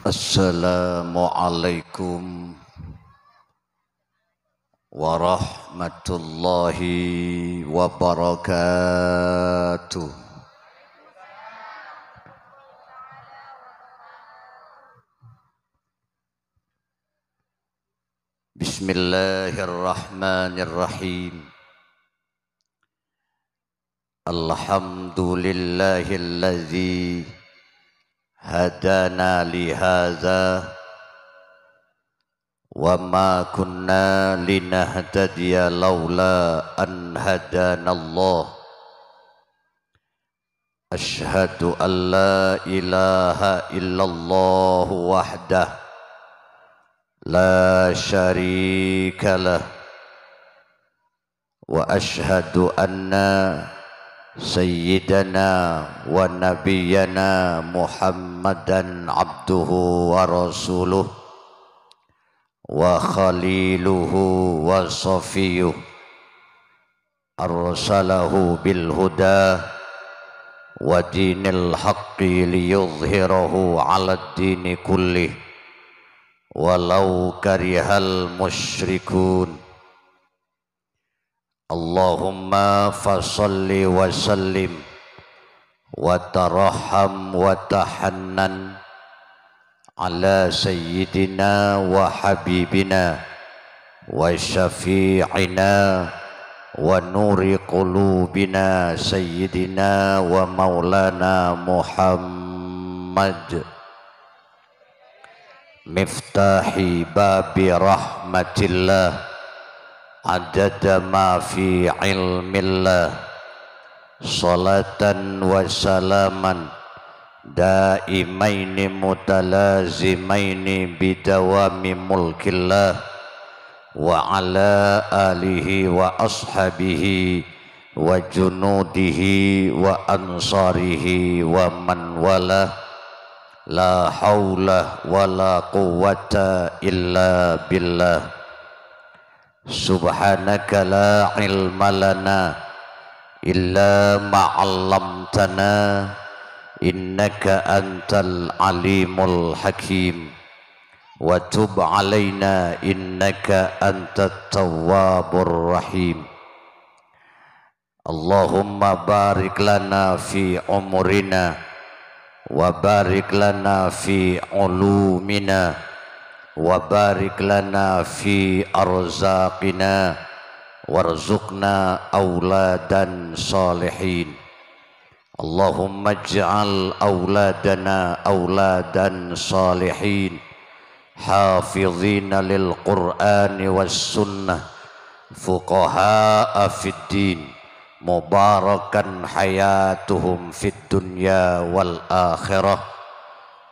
Assalamualaikum warahmatullahi wabarakatuh. Bismillahirrahmanirrahim. Alhamdulillahilladzi هدانا لهذا وما كنا لنهتدي لولا أن هدانا الله أشهد أن لا إله إلا الله وحده لا شريك له وأشهد أن سيدنا ونبينا محمدا عبده ورسوله وخليله وصفيه أرسله بالهدى ودين الحق ليظهره على الدين كله ولو كره المشركون اللهم فصل وسلم وترحم وتحنن على سيدنا وحبيبنا وشفيعنا ونور قلوبنا سيدنا ومولانا محمد مفتاح باب رحمه الله عدد ما في علم الله صلاة وسلاما دائمين متلازمين بدوام ملك الله وعلى آله وأصحابه وجنوده وأنصاره ومن والاه لا حول ولا قوة إلا بالله Subhanaka la ilma lana illa ma'allamtana innaka antal alimul hakim wa tub alaina innaka antat tawwabur rahim Allahumma barik lana fi umurina wa barik lana fi ulumina وبارك لنا في أرزاقنا وارزقنا أولادا صالحين اللهم اجعل أولادنا أولادا صالحين حافظين للقرآن والسنة فقهاء في الدين مباركا حياتهم في الدنيا والآخرة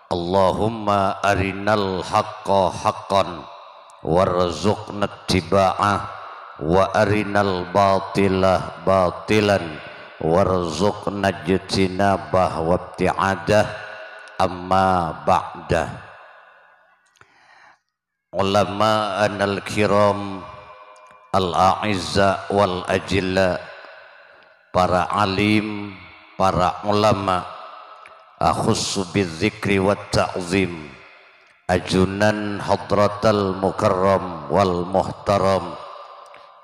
Allahumma arinal haqqa haqqan warzuqna tiba'ah wa arinal batilah batilan warzuqna jitinabah wabti'adah amma ba'dah ulama anal kiram al-a'izza wal ajilla para alim para ulama أخص بالذكر والتعظيم أجنن حضرة المكرم والمحترم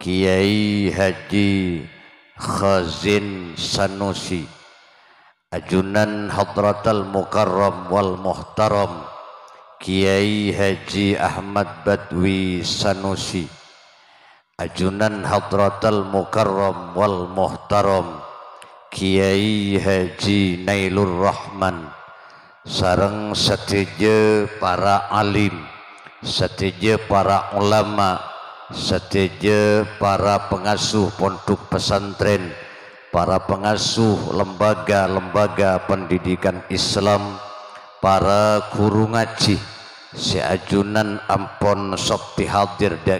كيي هجي خازن سنوسي أجنن حضرة المكرم والمحترم كيي هجي أحمد بدوي سنوسي أجنن حضرة المكرم والمحترم Kiai Haji Nailur Rahman sarang seteja para alim seteja para ulama seteja para pengasuh pondok pesantren para pengasuh lembaga-lembaga pendidikan Islam para guru ngaji seajunan ampon sok hadir da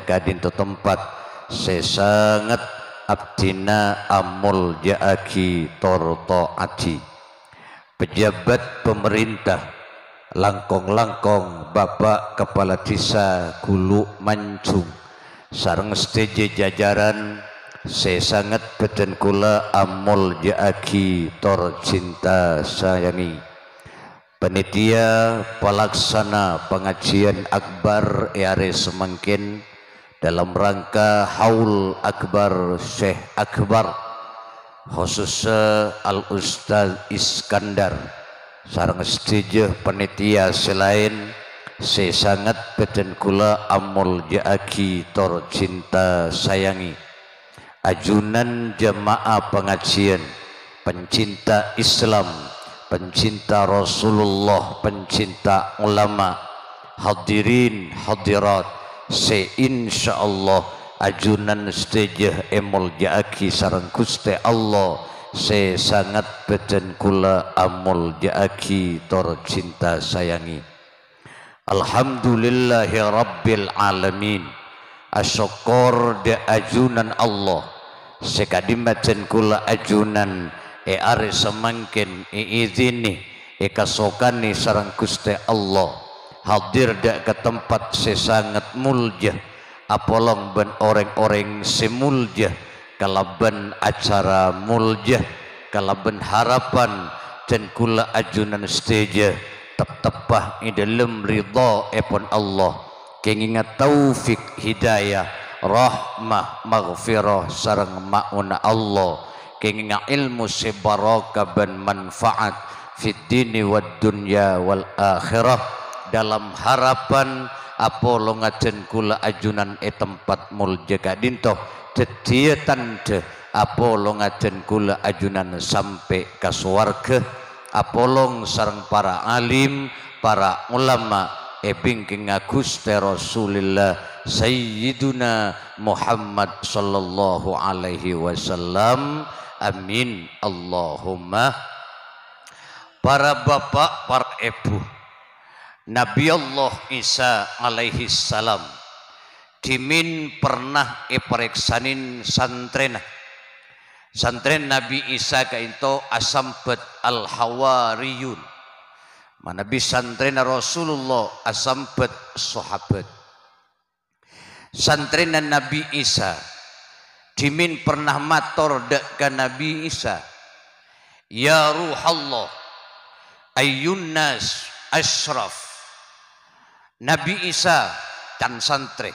tempat saya sangat abdina amul ja'aki adi pejabat pemerintah langkong-langkong bapak kepala desa gulu mancung sarang seteje jajaran saya sangat beten kula amul ja'aki tor cinta sayangi penitia pelaksana pengajian akbar yare semangkin dalam rangka Haul Akbar Syekh Akbar khususnya Al Ustaz Iskandar sarang sedejeh panitia selain saya sangat beten kula amul jaaki tor cinta sayangi ajunan jemaah pengajian pencinta Islam pencinta Rasulullah pencinta ulama hadirin hadirat se insya Allah ajunan stejah emol jaaki sarang kuste Allah se sangat beten kula amol jaaki tor cinta sayangi Alhamdulillahi Rabbil Alamin Asyokor de ajunan Allah Sekadimacen kula ajunan E are semangkin E izini E kasokani sarang kuste Allah hadir dak ke tempat sesangat mulja apolong ben orang-orang orang semulja kalaban acara mulja kalaban harapan dan kula ajunan steja tepat tepah dalam ridha epon Allah kengingat taufik hidayah rahmah maghfirah sarang mauna Allah kengingat ilmu sebaraka ben manfaat fid dini wad dunya wal akhirah dalam harapan Apolo ngajen kula ajunan e tempat mul jaga dinto cecietan ce Apolo ngajen kula ajunan sampai ke Apolong sarang para alim para ulama e bingking Gusti Rasulillah Sayyiduna Muhammad sallallahu alaihi wasallam amin Allahumma para bapak para ibu Nabi Allah Isa alaihi salam dimin pernah eperiksanin santrena santren Nabi Isa kainto asambat al hawariyun manabi santrena Rasulullah asambat sahabat santrena Nabi Isa dimin pernah mator dekka Nabi Isa ya ruhallah ayyun nas asraf. Nabi Isa dan santri,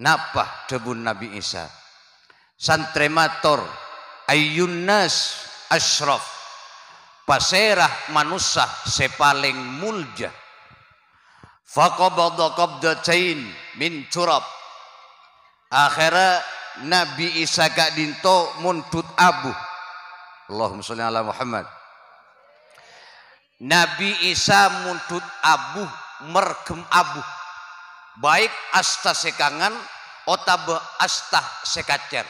Napa debun Nabi Isa? Santri mator ayun nas ashraf. Paserah manusia sepaling mulja. Faqabada qabdatain min turab. Akhirnya Nabi Isa gak dinto muntut abu. Allahumma sholli ala Muhammad. Nabi Isa muntut abu mergem abu baik asta sekangan otabe asta sekacer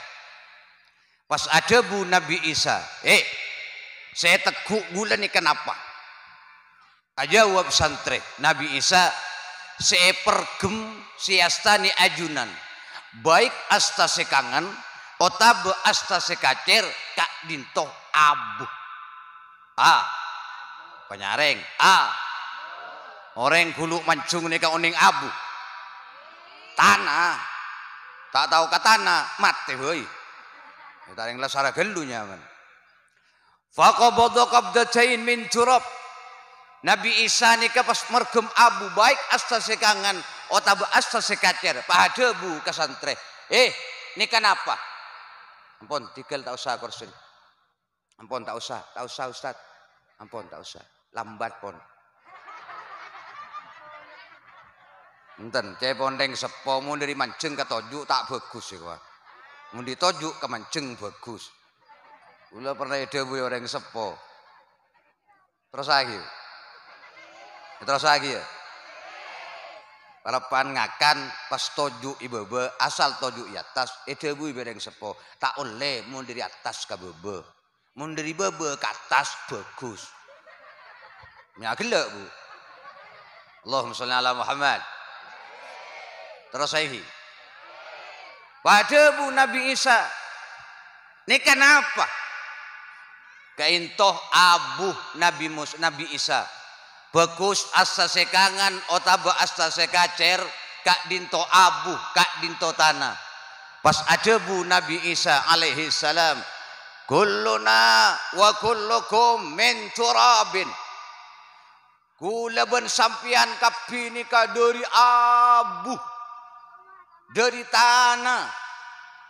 pas ada bu Nabi Isa eh saya teguk gula ini kenapa aja wab santri Nabi Isa saya pergem ni ajunan baik asta sekangan otabe asta sekacer kak dinto abu ah penyaring ah Orang gulu mancung nika oning abu. Tanah. Tak tahu katana, mati hoi. Kita ya, yang lasara gelunya man. Faqabadha qabdatain min turab. Nabi Isa nika pas mergem abu baik asta sekangan Otabu asta sekacer bu kasantre. Eh, ini kenapa? Ampun, tinggal tak usah kursi. Ampun tak usah, tak usah ustad Ampun tak usah. Lambat pon. Enten, sepo sepomu dari mancing ke tojuk tak bagus ya kawan. Mundi tojuk ke mancing bagus. Ula pernah ada bu ya, orang sepo. Terus lagi. Ya, terus lagi ya. pan ngakan pas tojuk ibebe asal tojuk atas. Ada bu ya, orang sepo. Tak oleh mau dari atas ke bebe. Mau dari bebe ke atas bagus. loh bu. Allahumma salli ala Muhammad. Terus saya Pada Nabi Isa. Ini kenapa? Keintoh abuh Nabi Mus Nabi Isa. Bekus astasekangan otaba astasekacer kak dinto abuh kak dinto tanah. Pas ajabu Nabi Isa alaihi salam. Kulluna wa kullukum min turabin. Kula sampian kapini kaduri abuh dari tanah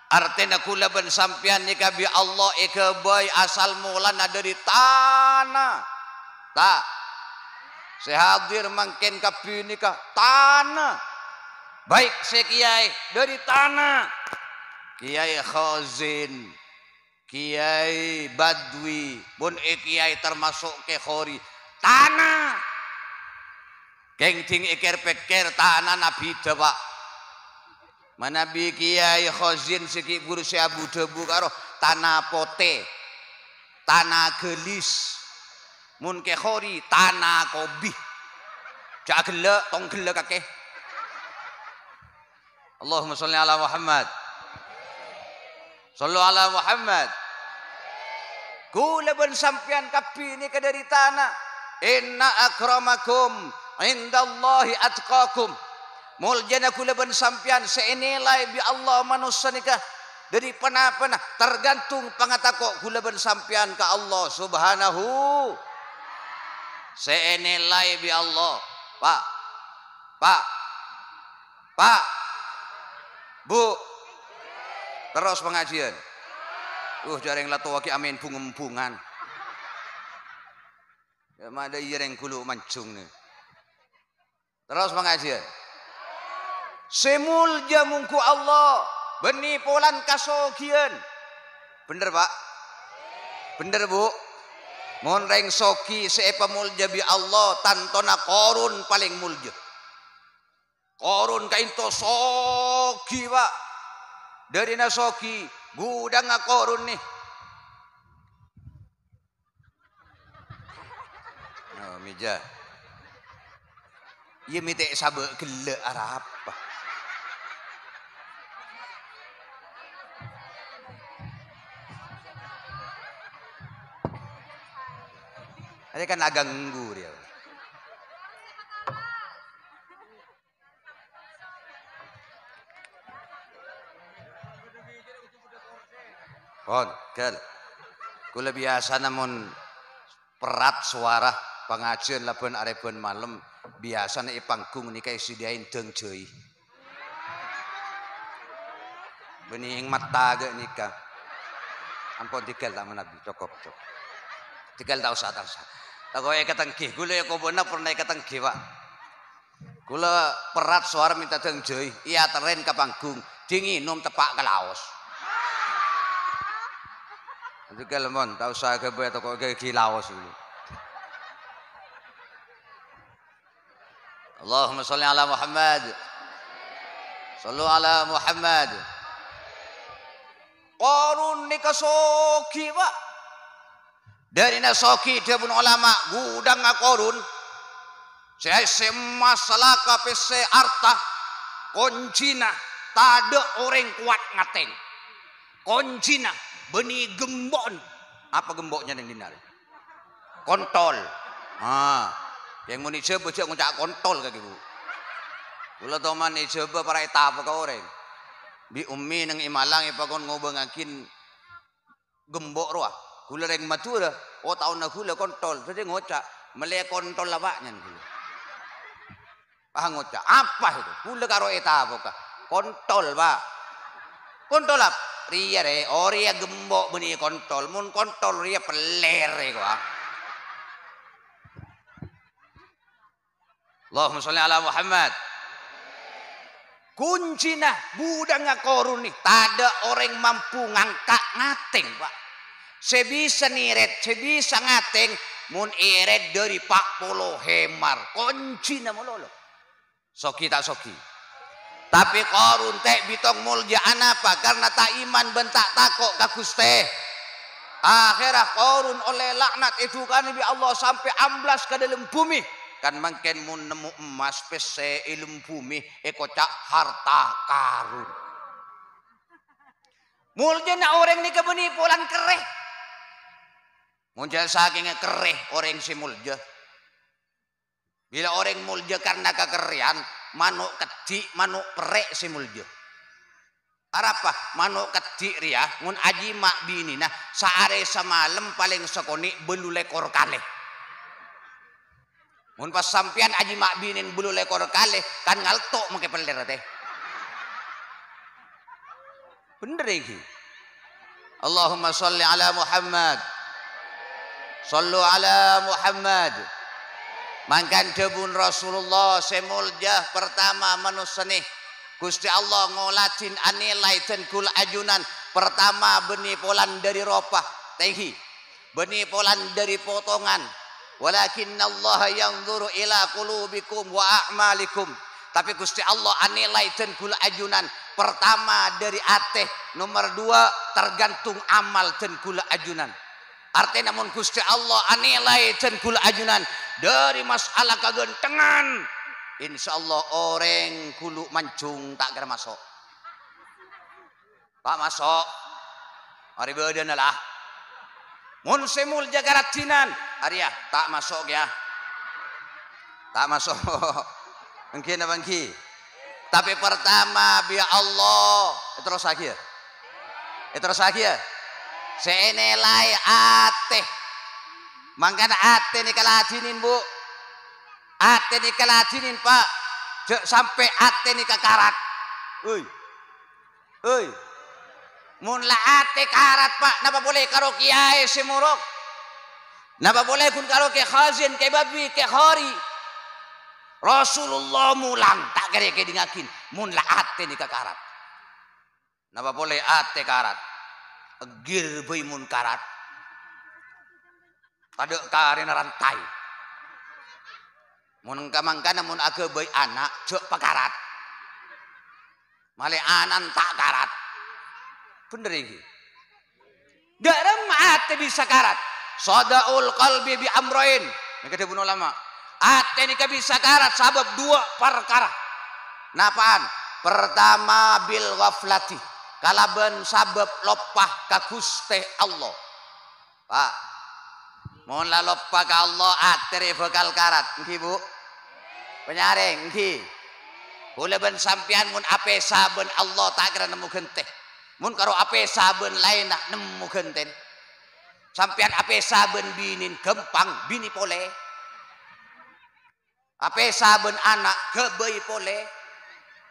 artinya kula ben sampeyan ni kabi Allah ikebay asal mulana dari tanah tak sehadir mungkin kabi nikah tanah baik sekiai dari tanah Kiai Khazin Kiai Badwi pun e termasuk ke khori tanah kengting ikir pekir tanah Nabi Dewa Mana bi Kiai Khozin siki guru si Abu Debu karo tanah pote, tanah gelis, mun kori tanah kobi. Cak gelek, tong gelek kakek. Allahumma sholli ala Muhammad. Sallu ala Muhammad. Kula ben sampean kapi ini dari tanah. Inna akramakum indallahi atqakum. Mul jana kula ben sampean seenilai bi Allah manusia nikah dari penapa tergantung pangatako kula ben sampean ke Allah subhanahu seenilai bi Allah Pak Pak Pak Bu terus pengajian uh jaring latu waki amin bungem-bungan ya mada ireng iya kulu mancung nih terus pengajian Semul jamungku Allah beni polan kasogian. Bener pak? Bener bu? Monreng soki seepa mulja bi Allah tantona korun paling mulja. Korun kain to soki pak. Dari nasoki gudang korun nih. Oh, meja. Ia mitek sabuk gele arah apa? Ini kan agak nunggu dia. Pon, kel. Kula biasa namun perat suara pengajian laban areban malam biasa nih panggung nika sediain deng joi bening mata gak nikah ampun tinggal tak menabi cukup cukup Tinggal tak usah tak usah Aku ya ketenggih, gula ya bener pernah ketenggih pak. Gula perat suara minta dong joy, iya teren ke panggung, nom tepak ke laos. Nanti kelemon, usah saya kebo ya toko gigi laos dulu. Allahumma salli ala Muhammad. Sallu ala Muhammad. Qarun nikasoki pak dari nasoki dia pun ulama gudang akorun. saya sema selaka pc arta koncina tade orang kuat ngateng koncina beni gembon apa gemboknya yang dinar kontol ah yang mau dicoba cek ngucak kontol kaki bu kula toman dicoba para etapa kau orang bi ummi nang imalang ipa kon ngakin gembok roh gula reng madura oh tau na gula kontol jadi ngocak melek kontol apa nih. gula ah ngocak apa itu gula karo eta apa kontol ba, kontol apa ria re oh ria gembok beni kontol mun kontol ria pelere kok Allahumma sholli ala Muhammad kunci nah budang ngakorun nih tak ada orang mampu ngangkat ngating pak sebisa niret sebisa ngateng mun iret dari pak polo hemar kunci nama lolo soki tak soki tapi korun teh bitong mulja anapa karena tak iman bentak takok kakus teh akhirah korun oleh laknat itu kan bi Allah sampai amblas ke dalam bumi kan mungkin mun nemu emas pese ilum bumi ekocak harta karun mulja na orang ni kebeni pulang kereh Muncul saking kereh orang si mulja. Bila orang mulja karena kekerian, manuk kedik, manuk perek si mulja. Arapah manuk kedik ria, ngun aji mak bini nah seare semalam paling sekoni belu lekor kaleh. Mun pas sampian aji mak binin belu lekor kaleh kan ngalto mungkin pelir teh. Bener iki. Allahumma sholli ala Muhammad. Sallu ala Muhammad. Mangkan debun Rasulullah semuljah pertama manusenih. Gusti Allah ngolatin anilai dan kul ajunan. Pertama benih polan dari ropah. Tehi. Benih polan dari potongan. Walakin Allah yang zuru ila kulubikum wa a'malikum. Tapi Gusti Allah anilai dan kul ajunan. Pertama dari ateh. Nomor dua tergantung amal dan kul ajunan arti namun Gusti Allah anilai dan gula ayunan dari masalah kegentengan. Insya Allah orang kulu mancung tak kira masuk tak masuk hari beden lah Munsimul jaga racinan. Arya tak masuk ya tak masuk Mungkin na bangki. Tapi pertama biar Allah terus akhir, ya? Terus akhir senilai nilai ateh. Mangkana ateh ni kalajinin bu. Ateh ni kalajinin pak. Jok sampai ateh ni kekarat. Uy. Uy. Munla ateh karat pak. Napa boleh karo kiai semurok. Napa boleh kun karo ke khazin ke babi ke khari Rasulullah mulang tak kere ke dingakin. Munla ateh ni kekarat. Napa boleh ateh karat. Gir beui munkarat. pada karena rantai. Mun kamangkana mun age beui anak jok pakarat. Male anan tak karat. Bener iki. Darem ate bisa karat. Sadaul qalbi bi amrain. Nek kata bunuh lama. Ate ini bisa karat sabab dua perkara. Napaan? Pertama bil ghaflati sabepa kaste Allah Allahbunyare sampeyanpe saben Allah takmu gente saben nemu sampeyanpe saben bininkempang bini saben anak kebai pole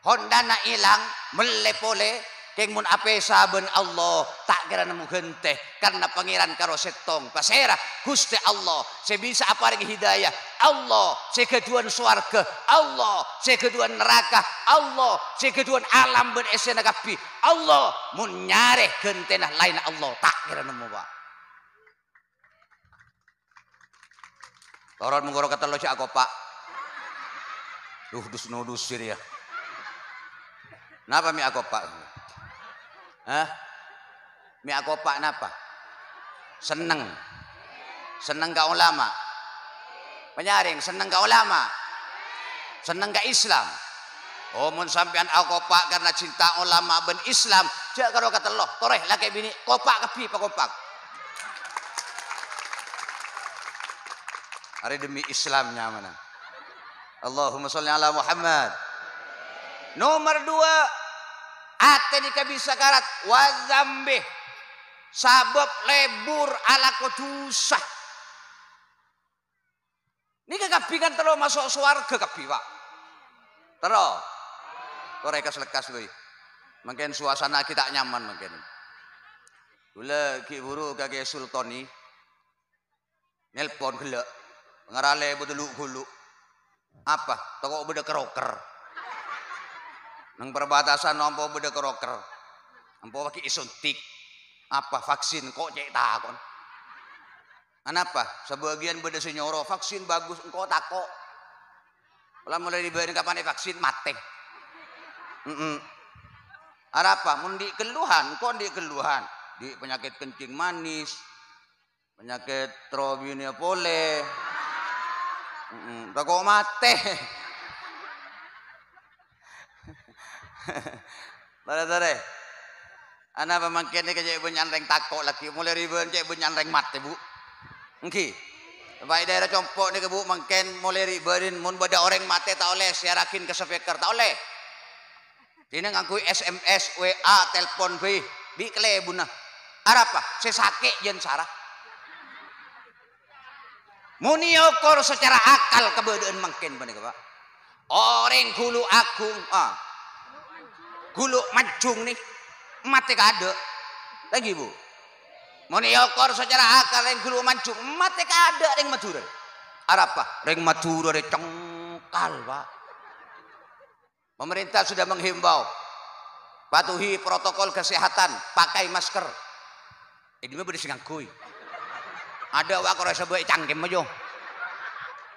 Hondana ilang melepole Keng mun ape saben Allah tak kira nemu gente karena pangeran karo setong pasera guste Allah bisa apa lagi hidayah Allah keduan suarke Allah keduan neraka Allah keduan alam ben esen kapi Allah mun nyare gente nah lain Allah tak kira nemu wa Orang menggoro kata lo aku pak Duh dus nudus ya Napa mi aku pak? Hah? Mi pak napa? Seneng. Seneng gak ulama. Penyaring seneng gak ulama. Seneng ke Islam. Oh mun sampean pak karena cinta ulama ben Islam, jak karo kata Allah, toreh lah kayak bini, kopak kepi pak kopak. Hari demi Islamnya mana? Allahumma sholli ala Muhammad. Nomor dua ate di kabisakarat wa sabab lebur ala kudusah ini kekabingan terus masuk suarga kebiwa terus mereka selekas loh mungkin suasana kita nyaman mungkin Gula ki buru kage sultoni nelpon gula, ngarale bedelu gulu apa toko beda keroker Nang perbatasan nampo beda keroker. Nampo pakai isuntik. Apa vaksin kok cek takon. Kenapa? Sebagian beda senyoro vaksin bagus engkau kok, Kalau mulai dibayar kapan vaksin mati. Mm -mm. ada apa mundi keluhan, kok di keluhan? Di penyakit kencing manis, penyakit trobine pole. Mm -mm. mate. Tore-tore. Ana pemangkin ini cek ibu nyandeng takok lagi mulai riben cek ibu nyandeng mat bu. Engki. Baik daerah compok ni ke bu mangken mulai ribarin, mun bada orang mate tak oleh siarakin ke speaker tak oleh. Dina ngangku SMS, WA, telepon B, bi kele nah. Arapa? Ah. Saya sakit jen sarah. Muniokor secara akal kebedaan ni ke pak. Orang hulu agung ah guluk macung nih mati kado lagi bu mau yokor secara akal yang guluk macung mati kado yang madura apa yang madura yang cengkal pak pemerintah sudah menghimbau patuhi protokol kesehatan pakai masker ini mah beri kui. ada wakor sebuah canggih aja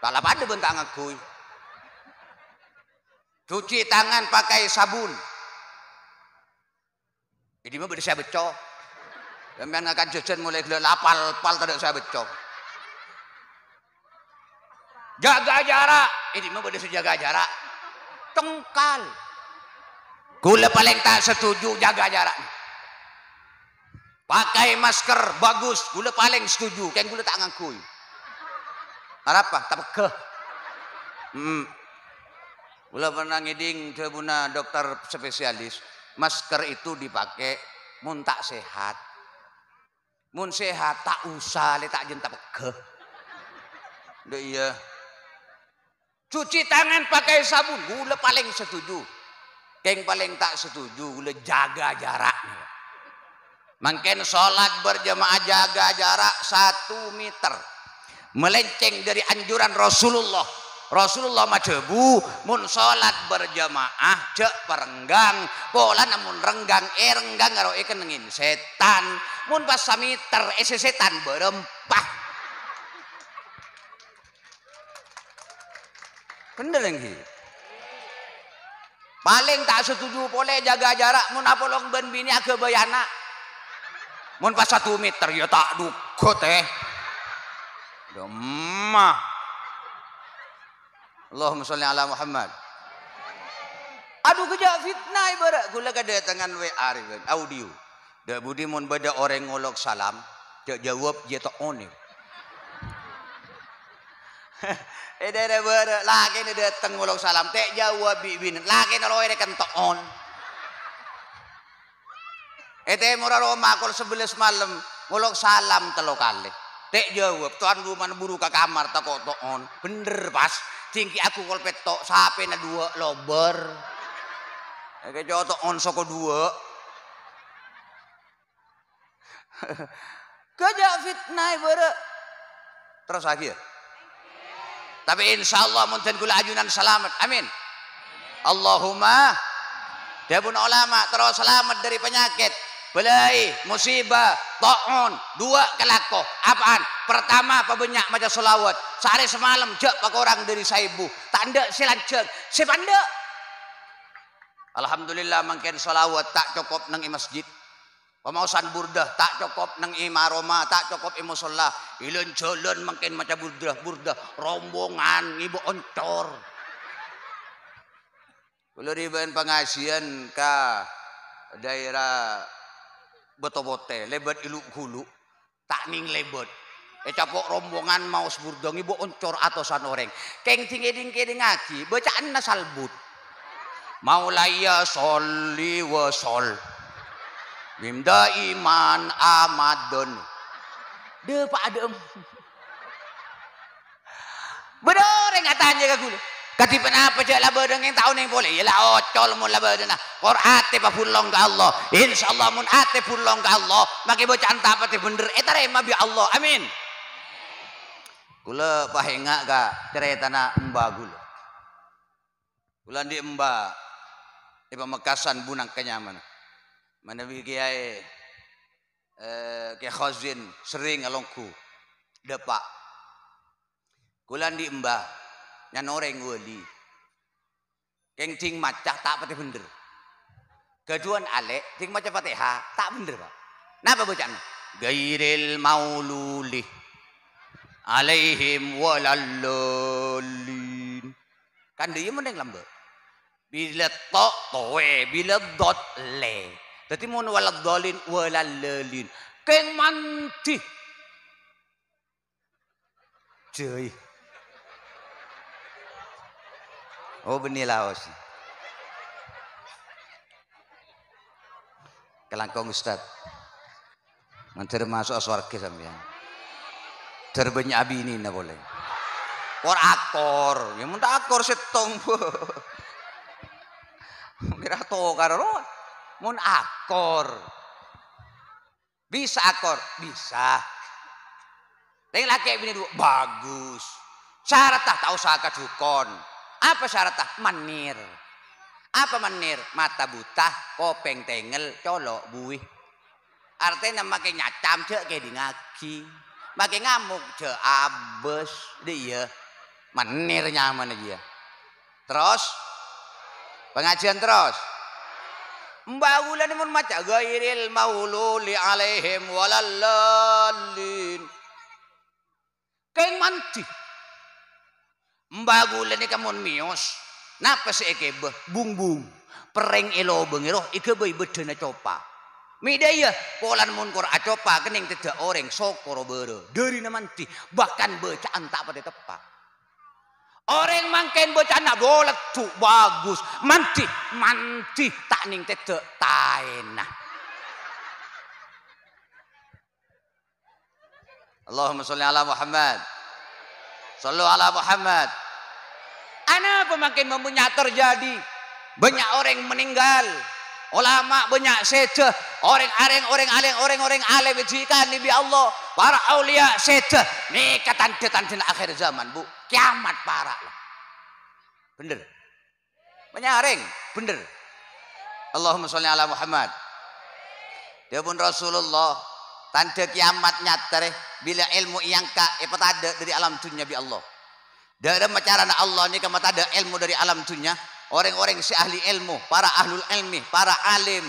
kalau ada bentang ngakui cuci tangan pakai sabun jadi mau beda saya beco. Kemudian ya, akan jajan mulai gelap lapal pal tidak saya beco. Jaga jarak. Ini mau boleh sejaga jarak. Tengkal. Gula paling tak setuju jaga jarak. Pakai masker bagus, Gula paling setuju. Kan gula tak ngakui. Harap apa? Tak peke. Hmm. Gula pernah ngiding ke dokter spesialis masker itu dipakai mun tak sehat. Mun sehat tak usah le tak jenta pegeh. iya. Cuci tangan pakai sabun, gula paling setuju. Keng paling tak setuju, gula jaga jarak. Mungkin sholat berjamaah jaga jarak satu meter. Melenceng dari anjuran Rasulullah Rasulullah mah mun salat berjamaah cek perenggang pola namun renggang eh renggang karo ikenengin setan mun pas ter eh setan berempah bener yang paling tak setuju boleh jaga jarak mun apolong ben bini ke bayana mun pas satu meter ya tak dukut eh demah Allahumma sholli ala Muhammad aduh kejak fitnah ibarat kula kedatangan WA kan audio Da budi mun beda orang ngolok salam dia jawab dia tak one eh dah dah ber lagi dah datang ngolok salam tak jawab bibin lagi loe kan tak on eh teh murah Roma kul sebelas malam ngolok salam telo kali tak jawab tuan rumah buru ke kamar tak kok tak on bener pas tinggi aku kalau petok sape na dua lober kayak jotok onso ko dua kerja fitnah bara terus lagi ya? tapi insya Allah mungkin gula ajunan selamat amin Allahumma dia pun ulama terus selamat dari penyakit belai, musibah, ta'un, dua kelakoh. Apaan? Pertama pebenyak maca selawat. Sehari semalam jek pak orang dari saibu. Tak ndak jek Si pandak. Alhamdulillah mungkin selawat tak cukup nang masjid. Pemausan burdah tak cukup nang imaroma, tak cukup imusola. Ilun jalan mungkin macam burdah, burdah. Rombongan, ibu oncor. Kalau ribuan pengasian ke daerah bote-bote, lebet iluk gulu, tak ning lebet. Eh capok rombongan mau seburdongi bu oncor atau san orang. Keng tinggi tinggi dengaki bacaan nasal but. mau laya soli wasol Bimda iman amadon. Deh pak adem. Bener yang tanya ke gue. Katipan apa cak laba dengan tahun yang boleh. Yalah ocol mun lah dengan. Qur'ate pa pulang ke Allah. Allah mun ate pulang ke Allah. Maka bacaan eh, tak apa bener. Etare ma bi Allah. Amin. Kula pahingak ka cerita na emba gula Kula di emba di pemekasan bunang kenyaman. Mana bi kiai eh kiai khazin sering alongku. Depak. Kulan di embah nyanoreng wali. Keng ting macah tak pati bener. Gaduan ale, ting macah fatiha tak bener pak. Napa bacaan? Gairil maululih alaihim walallulin. Kan dia mending lambat. Bila to toe, bila dot le. Tapi mohon walallulin walallulin. Keng mantih. Jai. Oh benih laos. Kelangkong Ustaz. menteri masuk swarga sampean. terbanyak abi ini ndak boleh. Kor akor, ya mun akor setong. Mira to roh mun akor. Bisa akor, bisa. Tapi laki laki ini bagus. Syarat tak tahu sakat dukon. Apa syaratnya? Menir. Apa menir? Mata buta, kopeng tengel, colok buih. Artinya makin nyacam cek kayak di ngaki. Makin ngamuk cek abes dia. Iya. Menir nyaman dia. Terus pengajian terus. Mbak Wulan pun maca gairil maululi alaihim walallalin. Kain mantih Mbagulan ni kamon mios. Napa si ekebe? bung-bung, Pereng elo bengiro. Ikebe ibedena copa. Midaya polan munkor acopa kening tidak orang sokor bero dari namanti bahkan bacaan tak pada tepat. Orang mangkain bacaan nak boleh oh, tu bagus manti manti tak ning tidak taena. Allahumma sholli ala Muhammad. Sallu ala Muhammad. Kenapa makin mempunyai terjadi? Banyak orang meninggal. Ulama banyak sece, orang areng orang aleng orang-orang aleng jika nabi Allah. Para aulia sece, Ini tanda-tanda akhir zaman bu. Kiamat para, Bener. Banyak areng, Bener. Allahumma sholli ala Muhammad. Dia pun Rasulullah. Tanda kiamat nyata Bila ilmu yang tak ada dari alam dunia bi Allah. Dalam macaran Allah ini kemat kan ada ilmu dari alam dunia. Orang-orang si ahli ilmu, para ahlul ilmi, para alim.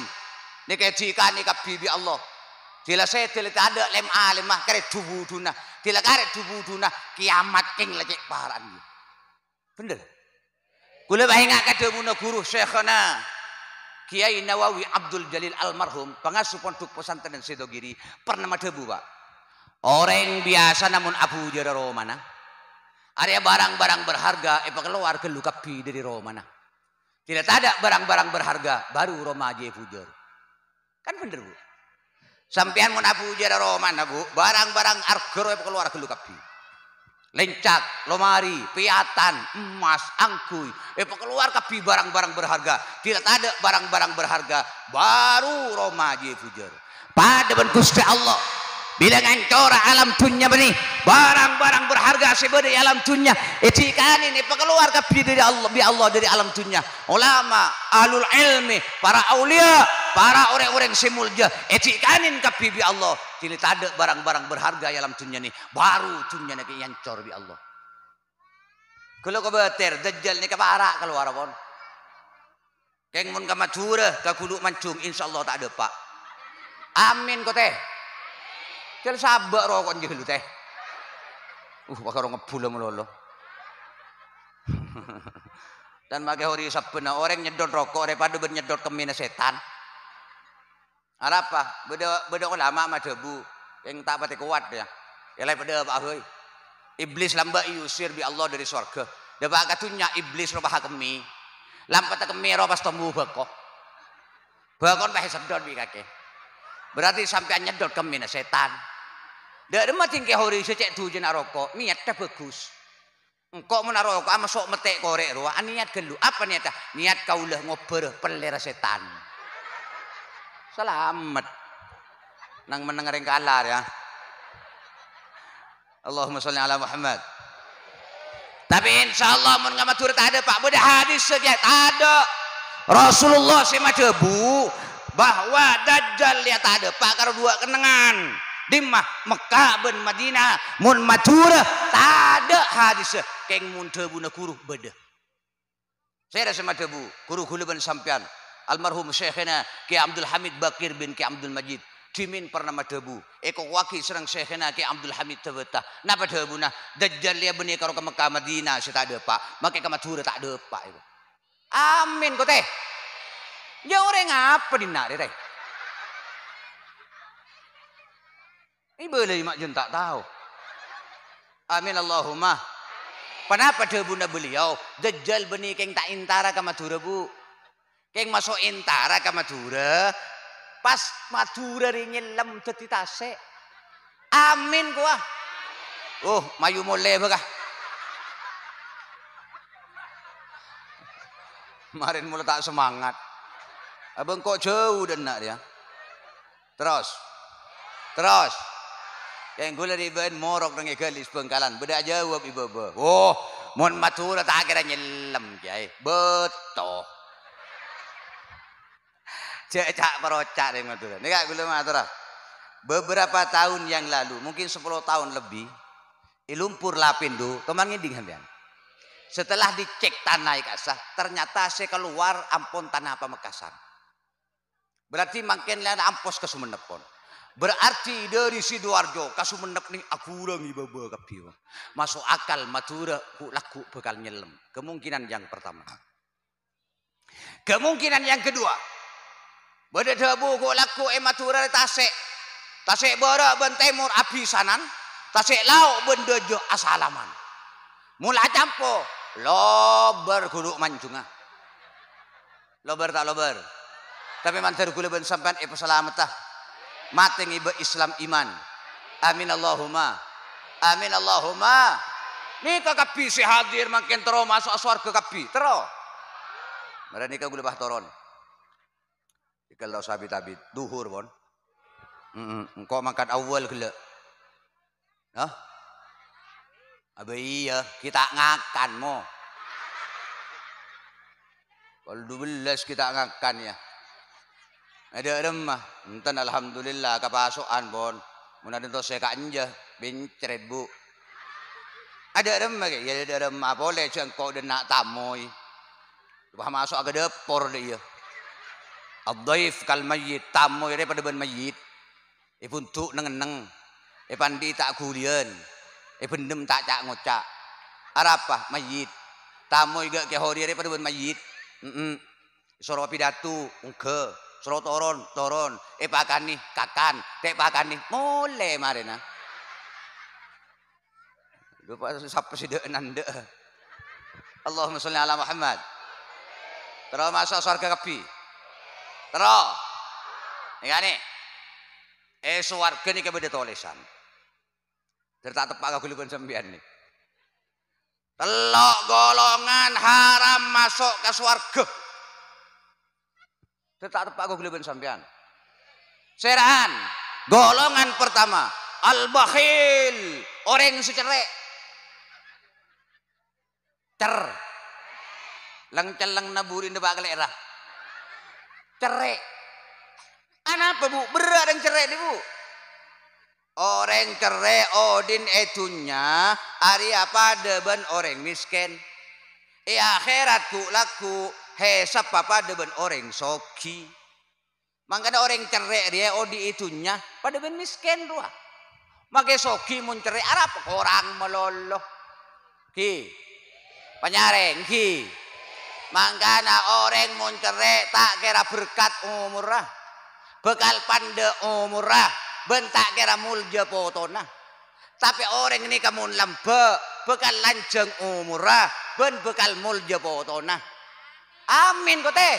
Ni kejikan ni bibi Allah. Tidak saya tidak ada lem alim mah karet tubuh dunia tidak karet tubuh dunia kiamat king lagi paran. Bener. Kula bahinga kata muna guru syekhana Kiai Nawawi Abdul Jalil almarhum pengasuh pondok pesantren sedogiri pernah madebu Pak. Orang biasa namun Abu Jara Romana. Ada barang-barang berharga, epa eh, keluar ke lukapi dari Romana. Tidak ada barang-barang berharga, baru Roma aja fujur. Kan bener bu. Sampian mau jadi Roma Romana bu, barang-barang argero epa keluar ke lukapi. Lencak, lomari, piatan, emas, angkui, eh, Epa keluar kapi barang-barang berharga. Tidak ada barang-barang berharga, baru Roma aja fujur. Pada bentuste Allah, bilangan kora alam dunia benih barang-barang berharga sebagai alam dunia etika ini keluar kapi dari Allah bi Allah dari alam dunia ulama alul ilmi para aulia para orang-orang semulja etika ini kapi bi Allah tidak ada barang-barang berharga alam dunia ini baru dunia ini yang cor bi Allah kalau kau beter dajjal ini kepara keluar pun kau mun kau kakuduk mancung, insya Allah tak ada pak. Amin kau teh. Kel sabak rokok nggih lho teh. Uh, bakar ngebul melolo. Dan pakai hori na orang nyedot rokok daripada bernyedot kemina setan. Arapa? Beda beda lama ulama madhebu yang tak pati kuat ya. Ya lain pada apa Iblis lamba iusir bi Allah dari surga. Dapat katunya iblis roba hakemi. Lampat kemi roba stombu bako. Bakon pahe sedot bi kakek. Berarti sampai nyedot kemina setan. Dak macam ke hori secek tu nak rokok, niatnya bagus. Engkau mau rokok ama sok metek korek roa, ah, niat gelu. Apa niatnya? Niat kaulah ngober pelera setan. Selamat. Nang menengarin kalar ya. Allahumma sholli ala Muhammad. Tapi insya Allah mun ngamatur tak ada Pak Budak hadis saja tak ada. Rasulullah semaja bu bahwa dajjal ya tak ada Pak karena dua kenangan dimah Mekah ben Madinah mun matur tade hadis keng mun teu buna kuruh beda. saya sama bu kuruh kula ben sampean almarhum syekhna Ki Abdul Hamid Bakir bin Ki Abdul Majid timin pernah bu eko waki serang syekhna Ki Abdul Hamid tebeta napa tebuna dajjal dia benih karo ke Mekah Madinah saya tak pak maka ke matura tak ada Pak. amin kau teh Ya orang apa dina teh Ini boleh mak jen tak tahu. Amin Allahumma. Kenapa dia bunda beliau? Dajjal beni keng tak intara ke Madura bu. Keng masuk intara ke Madura. Pas Madura ringin lem jadi tase. Amin kuah. Oh, mayu mulai bekah. Kemarin mulai tak semangat. Abang kok jauh dan nak dia. Terus. Terus gula di ben morok dengan ikelis pengkalan. Beda jawab ibu be. Oh, mohon matur tak kira nyelam kiai. betul Cek cak perocak deh matur. Nih kak gula matur. Beberapa tahun yang lalu, mungkin 10 tahun lebih, ilumpur lapindo, teman ngiding kan Setelah dicek tanah ikasah, ternyata saya keluar ampon tanah apa Mekasan. Berarti makin lihat ampos ke Sumenepon. Berarti dari Sidoarjo kasu menep ning agurang iba kabeh. Masuk akal Madura ku laku bakal nyelem. Kemungkinan yang pertama. Kemungkinan yang kedua. Bada debu ku laku e eh, Madura eh, tasik Tasik bara ben temur abisanan. tasik lauk ben dejo asalaman. Mula campo lober guduk manjunga. Lober tak lober. Tapi mantar gula ben sampean e eh, peselamatah mateng ibe Islam iman. Amin Allahumma. Amin Allahumma. Nika kapi si hadir makin tero masuk aswar kapi tero. Mereka nikah gula bah toron. Ikel lo sabit abit duhur bon. Engkau makan awal gula, nah? Abe iya, kita ngakan mo. Kalau 12 kita ngakan ya. Ada remah, enten alhamdulillah kepasukan bon. Mun ada tos seka anja bincret bu. Ada remah ke? Ya ada remah boleh cuan kau nak tamoi. bah masuk agak depor dia. Ad-dhaif kal mayyit pada pada ben mayyit. Ipun eh, tu nengeneng. Ipan eh, di tak kulian. Ipun eh, dem tak cak ngocak. Arapah mayyit. tamoi gak kehori pada ben mayyit. Mm -mm. sorop pidato, ungke suruh turun, turun. Eh pakan nih, kakan. Tek pakan nih, mulai marina. Lupa siapa sih dek nanda. Allahumma sholli ala Muhammad. Terus masuk surga kepi. Terus. Ya nih. Eh suarga nih kebeda tulisan. Tertak tepak aku lupa sembian nih. Telok golongan haram masuk ke suarga tetap tepak aku geleben sampean. Serahan. Golongan pertama. Al-Bakhil. Orang secerek. Cer. Lang-celang naburin debak era, Cerek. Kenapa bu? Berat yang cerek nih bu. Orang kere Odin etunya hari apa deben orang miskin. akhirat akhiratku laku hesap papa ada ben orang soki makanya orang cerai dia odi itunya pada ben miskin dua Makai soki mun cerai Arab orang meloloh ki penyareng ki mangkana orang mun cerai tak kira berkat umurah bekal pande umurah bentak kira mulja potona tapi orang ini kamu lembek, bekal lanjeng umurah ben bekal mulja potona Amin ko teh.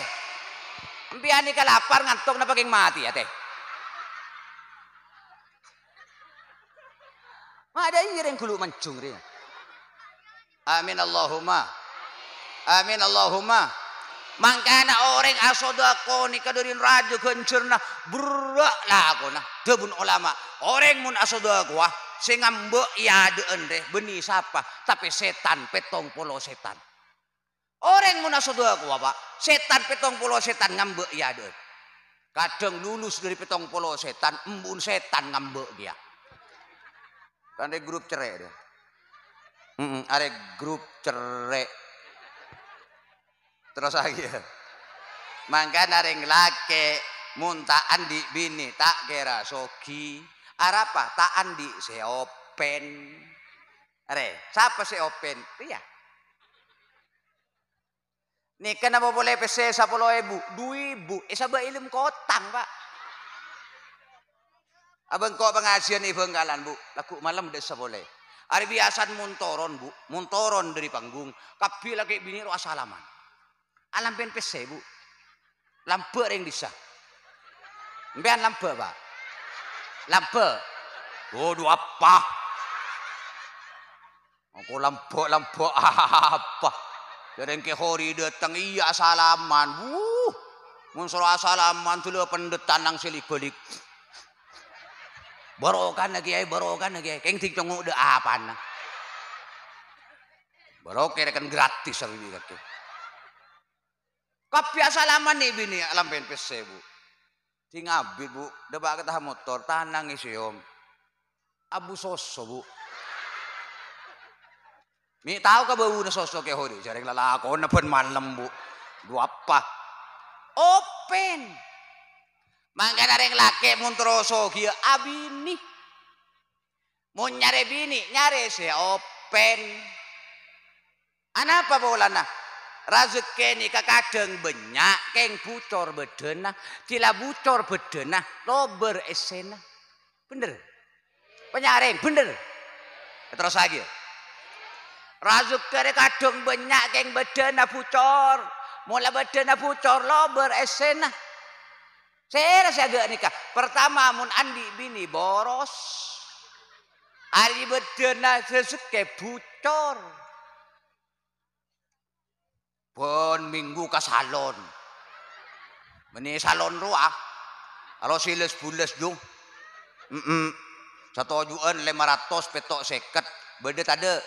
Empian ni lapar ngantuk napa paging mati ya teh. Ada yang gulu mancung Amin Allahumma. Amin Allahumma. Mangkana orang asal ah, ni kadurin raja kencurna berak lah aku nah. Debun ulama. Orang mun asodako ah, wah. sehingga ngambek ya deh benih siapa? Tapi setan petong polo setan. Orang doa aku apa? Setan petong polo setan ngambek ya deh. Kadang lulus dari petong polo setan, embun setan ngambek dia. Kan ada grup cerai dia. Hmm, ada grup cerai. Terus lagi ya. ada laki muntah andi bini tak kira sogi. apa tak andi seopen. Re, siapa seopen? Iya. Ni kenapa boleh boleh PC dua pulo Eh sabar ilmu kau tang kotang pak? Abang ko ibu enggalan bu, laku malam desa boleh. Hari biasan muntoron bu, muntoron dari panggung, kapi lagi bini ruas salaman. Alam pen pese bu, lampu yang bisa. Mbak lampu pak, lampu. Oh dua apa? Aku lampu lampu apa? Dereng ke hori dateng iya salaman. Wuh. Mun salaman tuh pendetan nang silik balik. Barokan lagi ay, barokan lagi ay. Keng tik cungu de apa nang. Barokan kan gratis hari ini kata. Kopi asalaman nih bini alam penpes bu. Tinggal bu, debak ketah motor, tanang isi om. Abu soso bu. Mi tahu ka bau na sosok ya hori, jaring lalako na pun malam bu. Dua apa? Open. Mangga nareng laki muntroso kia abini. Mau nyari bini, Nyari se open. Anapa bolana? Rezeki ni kakadeng banyak keng bucor bedena, nah. tila bucor bedena, nah, lober esena. Nah. Bener? Penyaring, bener? Terus lagi Razuk kere kadung banyak keng bedena pucor. Mula na pucor lo beresena. Saya rasa agak nikah. Pertama mun andi bini boros. Ari bedena ke pucor. Pon minggu ke salon. Meni salon ruah. Kalau siles bules dong. Satu juan lima ratus petok seket. Beda tade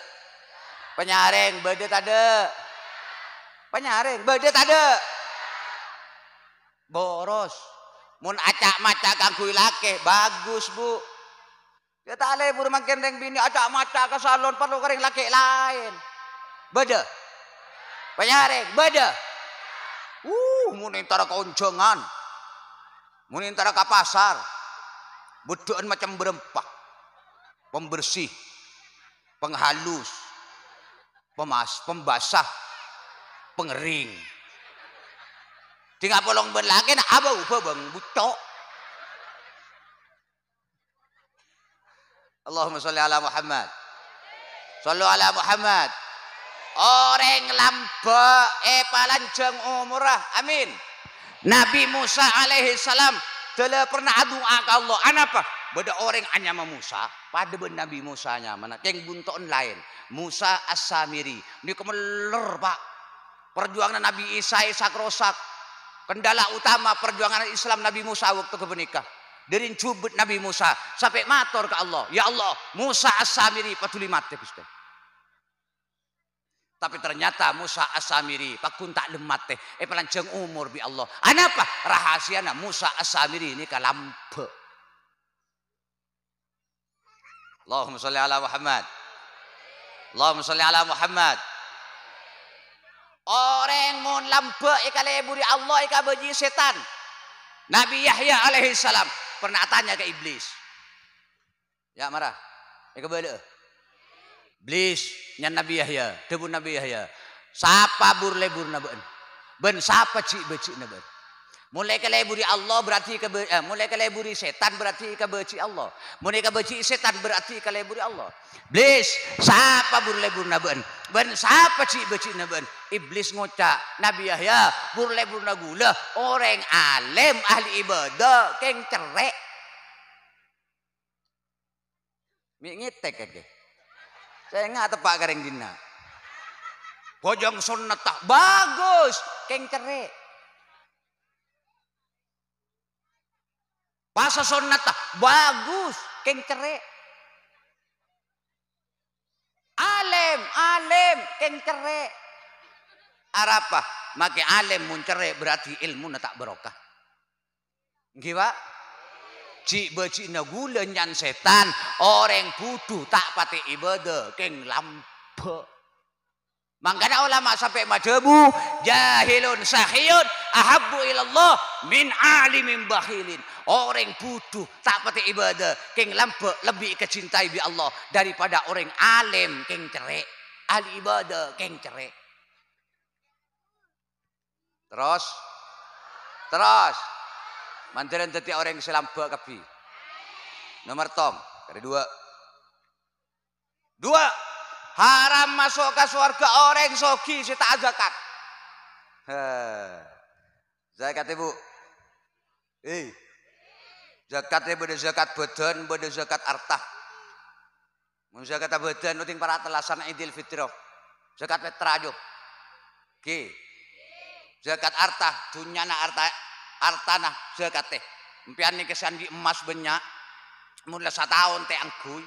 penyaring bedet ada, penyaring bedet ada, boros mun acak maca kangku laki, bagus bu ya tak le buru makin deng bini acak maca ke salon perlu kering laki lain beda penyaring beda uh mun entar konjongan mun entar ke pasar bedoan macam berempak pembersih penghalus pemas pembasah pengering tinggal polong berlaki nak apa upa bang bucok Allahumma sholli ala Muhammad Sallu ala Muhammad orang lamba e eh, palanjang umurah amin Nabi Musa alaihi salam telah pernah doa ke Allah. Anapa? beda orang hanya Musa pada ben Nabi Musa mana Keng buntuan lain Musa As-Samiri ini kemelor pak perjuangan Nabi Isa isak rosak kendala utama perjuangan Islam Nabi Musa waktu kebenikah dari cubit Nabi Musa sampai mator ke Allah ya Allah Musa As-Samiri patuli mati tapi ternyata Musa As-Samiri pakun tak lemat teh eh pelanceng umur bi Allah anapa rahasia Musa As-Samiri ini kalampe Allahumma salli ala Muhammad. Allahumma salli ala Muhammad. Orang mun lambek ikale buri Allah ikale beji setan. Nabi Yahya alaihi salam pernah tanya ke iblis. Ya marah. Ikale balik. Iblis nyan Nabi Yahya, debu Nabi Yahya. Sapa burle lebur naben? Ben sapa cik becik naben? Mulai kalau Allah berarti kebe, eh, mulai kalau setan berarti kebenci Allah. Mulai kebenci setan berarti keleburi Allah. Iblis siapa burle nabun Ben siapa si beci nabun? Iblis ngocak Nabi Yahya burle nagula orang alim ahli ibadah keng cerek. Mik ngitek Saya nggak tepak kering dina. Bojong sunnah tak bagus keng cerek. Pasa sonata, bagus, keng alem alem alem, keng cerek. Arapa, make alem mun berarti ilmu tak berokah. Nggih, Pak? Cik na gula nyan setan, orang budu tak pati ibadah, keng lampe. Mangkana ulama sampai madhabu jahilun sahiyun ahabbu ilallah min alimin bahilin. Orang bodoh tak pati ibadah keng lampe lebih kecintai bi Allah daripada orang alim keng cerek. Ahli ibadah keng cerek. Terus terus mandiran tadi orang Islam kebi. Nomor Tom, dari dua. Dua, haram masuk ke surga orang sogi si tak zakat zakat ibu eh ibu beda zakat badan beda zakat harta zakat badan nuting para telasan idil fitrah zakat petra ki zakat harta artah, harta na zakat teh Mpian nih kesan di emas banyak mulai satu tahun teh angkuy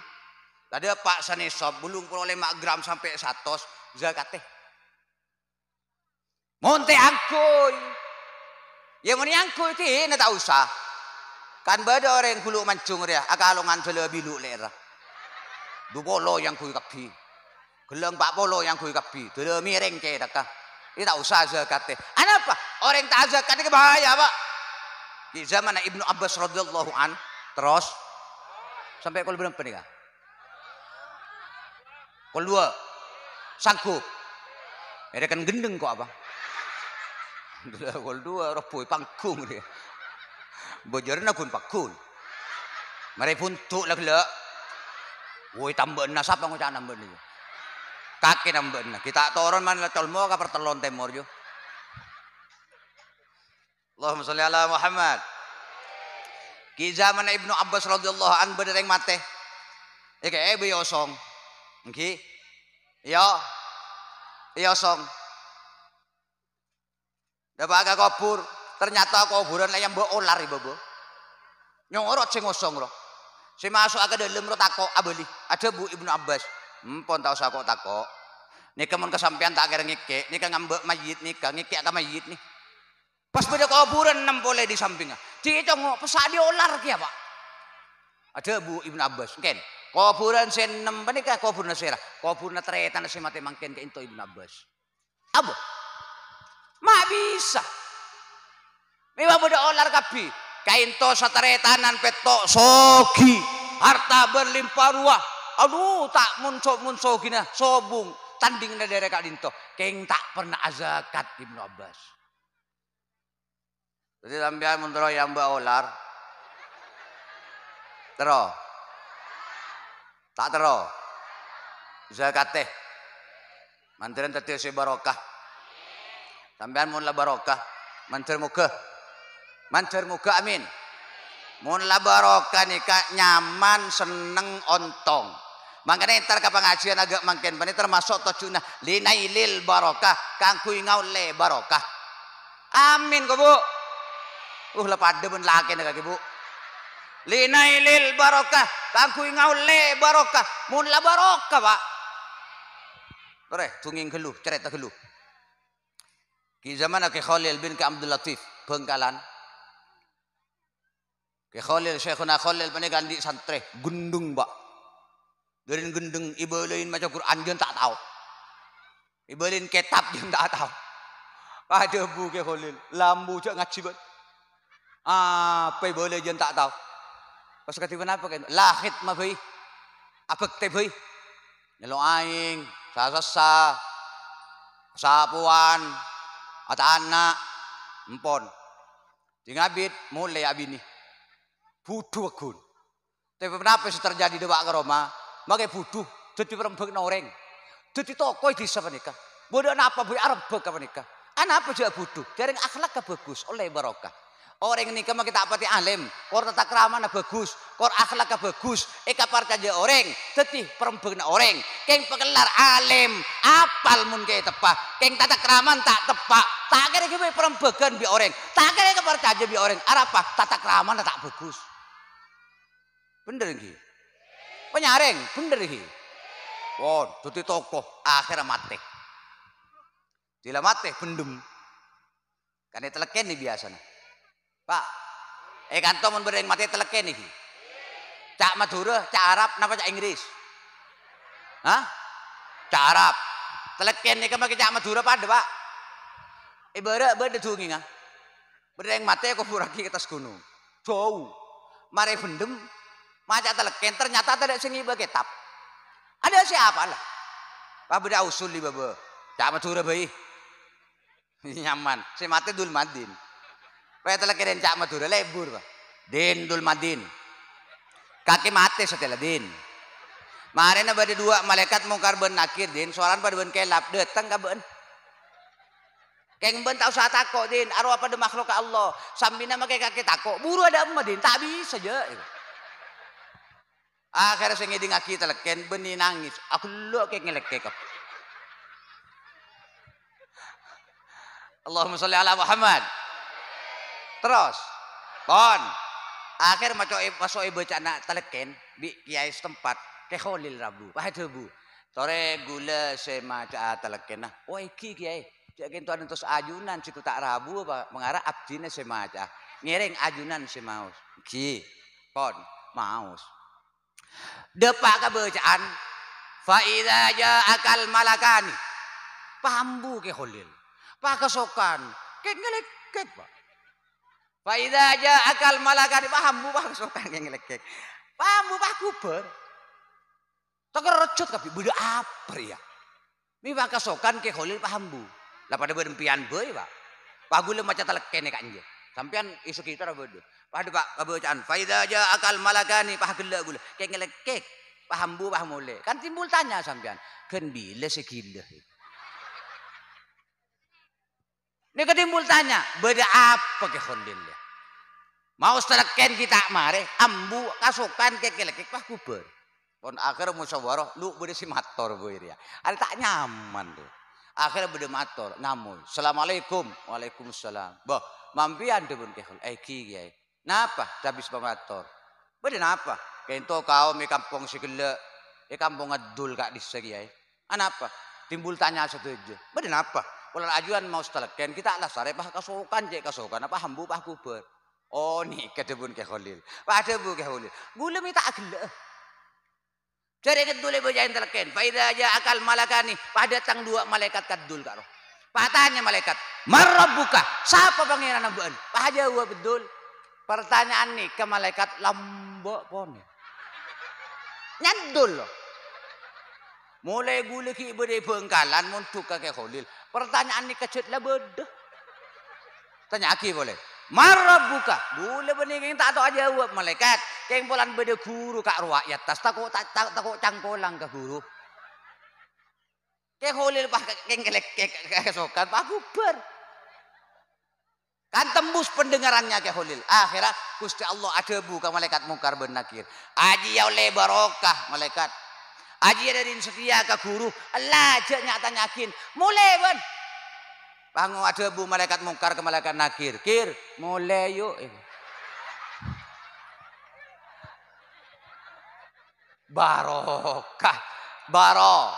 Tadi Pak Sanesop belum peroleh lima gram sampai satu, zakat teh. Monte angkoy. Yang moni angkoy ti, nak tak usah. Kan beda orang yang kulu mancung dia, akalongan sele bilu lera. Du bolo yang kui kapi. Gelang pak bolo yang kui kapi. Tele miring ke dakah. Ini tak usah zakat teh. Kenapa? Orang tak zakat ini bahaya, Pak. Di zaman Ibnu Abbas radhiyallahu an terus sampai kalau belum pernikah. Kedua, sanggup. mereka kan gendeng kok apa? Kol dua pangkung dia. Bojarna kun pakun. Mari puntuk lah kelak. Woi tambah enak siapa kau cakap nambah ni? Kaki nambah enak. Kita turun mana colmo kapar telon temor jo. Allahumma salli ala Muhammad. Ki zaman Ibnu Abbas radhiyallahu an berdereng mate. kayak ebi eh, yosong. Oke. Iya. Iya, Song. Dapat agak kubur, ternyata kuburan yang mbok olar, Ibu, Bu. Nyongorot sing ngosong roh. Si masuk agak dalam roh kok abeli. Ah, Ada Bu Ibnu Abbas. Empon tau sakok kok. Nika mun kesampean tak kira ngike, nika ngambek mayit nika, ngike akan mayit nih. Pas beda kuburan enam boleh di sampingnya. Cik itu ngok, pesak diolar kia ya, pak. Ada Bu Ibnu Abbas, Okay. Kuburan sen enam menikah kuburan sira. Kuburan tretan si mati mangken ke itu Ibnu Abbas. Abu. Mak bisa. Memang bodo olar kabi. Kainto sateretanan petok sogi. Harta berlimpah ruah. Aduh tak muncul muncul gina sobung. Tanding dari kak dinto. Keng tak pernah azakat di Abbas. Jadi tambah mundur yang mbak olar. Terus Tak tero. Zakate. Mantiran si barokah. Sampean mun la barokah. Mantir muka. Mantir muka amin. Mun la barokah kak nyaman seneng ontong. Makanya ntar ke pengajian agak makin bani termasuk tocuna linailil barokah kangku ingau le barokah. Amin kok bu. Uh lepada ben laki kaki bu. linailil barokah kakui ngau le barokah mun la barokah pak bare tunging keluh cerita keluh ki zaman ke khalil bin ke abdul latif pengkalan ke khalil kena khalil bin gandi santre gundung pak dari gendeng ibalin macam Quran jen tak tahu ibalin kitab jen tak tahu ada bu ke khalil lambu cak ngaji Ah, apa boleh jen tak tahu. Pasakatiwan apa kayo? Lahit te Apagte boy. aing, sasasa, sapuan, at anak, empon. Tingabit, mulai abini. Budu agun. Tapi kenapa sih terjadi di Pak Roma? Makai budu, jadi perembek noreng. Jadi toko di siapa nikah? Bodoh apa bui Arab kapan menikah? Anak apa juga budu? Jaring akhlak bagus oleh barokah. Orang ini kemana kita apati alim, kor tata kerama na bagus, kor akhlak bagus, eka aja orang, tetih perempuan orang, keng pekelar alim, apal mun kaya tepak. keng tata kerama tak tepak, tak kira kita perempuan bi orang, tak kira aja bi orang, apa tata kerama na tak bagus. Bener gih, penyaring bener gih. Wow, tuti tokoh akhirnya mati. Dila mati, bendem. Karena teleken nih biasanya. Pak, eh kan tuh bereng mati teleken nih Cak Madura, cak Arab, napa cak Inggris? Hah? Cak Arab. Teleken kan pakai cak Madura pada, Pak. Ibara eh, berde tuh ngah. Bereng mati aku buraki atas gunung. Jauh. mari bendem, macak teleken ternyata tidak sini iba tap Ada siapa lah? Pak beda usul di baba. Cak Madura bayi. Nyaman. Si mati dulu madin. Kaya keren cak Madura lebur, Din dul madin. Kaki mati setelah din. marina pada dua malaikat mungkar ben nakir din, soalan pada ben kelap datang ka ben. Keng ben tau saat takok din, arwah pada makhluk Allah, sambina make kaki takok, buru ada emma din, tak bisa je. Akhirnya saya ngedi ngaki teleken, beni nangis. Aku lu kayak ngelek kau. Allahumma sholli ala Muhammad terus pon akhir maco masuk ibu nak teleken bi kiai setempat keholil Rabu wah itu bu tore gula semaca teleken nah wah oh, iki kiai jadi tuan terus ajunan siku tak Rabu apa mengarah abdina semaca ngiring ajunan semaus ki pon maus depak kebacaan faida aja akal malakani pambu ke Khalil pakasokan kek ngelek kek pak Faida aja akal malakan paham bu, paham sopan yang ngelekek. Paham bu, mubah kuber. Tengger recut tapi budak apa ya. Mi kesokan ke holil paham bu. Lah pada berempian boy pak. pak gule macam maca telekene kak nje. Sampean isu kita ra Pak Pada pak kabocaan faida aja akal malakani pah paham gula. Kayak ngelekek. Paham bu paham oleh. Kan timbul tanya sampean. Ken bila segila. Ini timbul tanya, beda apa ke ya? Mau ken kita mare, ambu kasukan ke kelekek pah kuber. Pon akhir musyawarah, lu beda si mator bu ya. Ada tak nyaman tuh. Akhirnya beda mator, namun. Assalamualaikum. Waalaikumsalam. Bah, mampian tuh pun kehol. Eh kiai. Eh. Napa? Tapi mator. Beda napa? Kento kau mi kampung segele. Ya kampung adul kak disegi ya. Eh. Anapa? Ah, timbul tanya satu aja. Beda napa? ular ajuan mau ken kita lah sare pah kasukan je kasukan apa hambu pah kuber. Oh ni kedebun ke Khalil. Padebu ke Khalil. mi tak geleh. Cari kedul ibu jain telekan. Faida aja akal malakani. Pada tang dua malaikat kedul kalau Patahnya malaikat. Marab buka. Siapa pangeran abuan? aja gua bedul. Pertanyaan ni ke malaikat lambok poni. Nyadul loh. Mulai gula ki beri pengkalan untuk kakek Khalil. Pertanyaan ni kecut lah bodoh. Tanya aki boleh. marah buka. boleh bening yang tak tahu aja jawab malaikat. Keng polan beda guru kak ruak ya tas takut tak takut takut cangkolang ke guru. Keng holil pak keng kelek keng sokan pak guber. Kan tembus pendengarannya ke Holil. Akhirnya Gusti Allah ada buka malaikat mungkar benakir. Aji ya oleh barokah malaikat Aji ada di setia ke guru. Allah aja nyata nyakin. Mulai pun. Bangun ada bu malaikat mungkar ke malaikat nakir. Kir, mulai yuk. Barokah. Baro.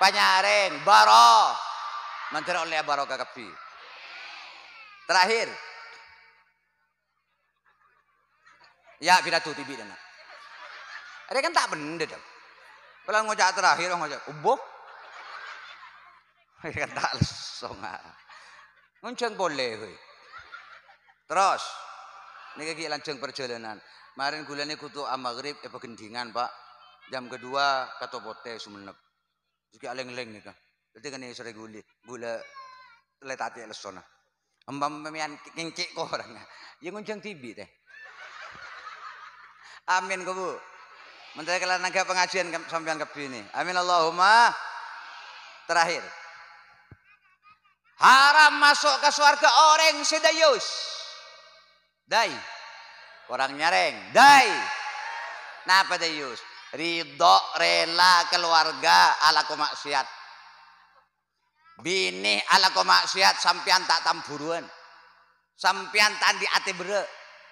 Panyaring. Baro. Menteri oleh barokah kepi. Terakhir. Ya tuh tibi dana. Ada kan tak benda dong. Pelan ngocak terakhir oh, ngocak ubuh. Kata ya, lesong. Nguncang boleh kowe. Terus niki iki lanjut perjalanan. gula gulane kutu amagrib ah, ya Pak. Jam kedua katopote sumenep. Iki aleng-leng nika. Dadi kan sore guli, gula letati lesona. Embam pemian kengkik kok orangnya. yang nguncang tibi teh. Amin kau bu. Menteri naga pengajian ke, sampean ini. Amin Allahumma. Terakhir. Haram masuk ke suarga orang sedayus. Dai. Orang nyareng. Dai. Napa dayus? Ridho rela keluarga ala maksiat. Bini ala maksiat sampean tak tamburuan. Sampean tadi ati bere.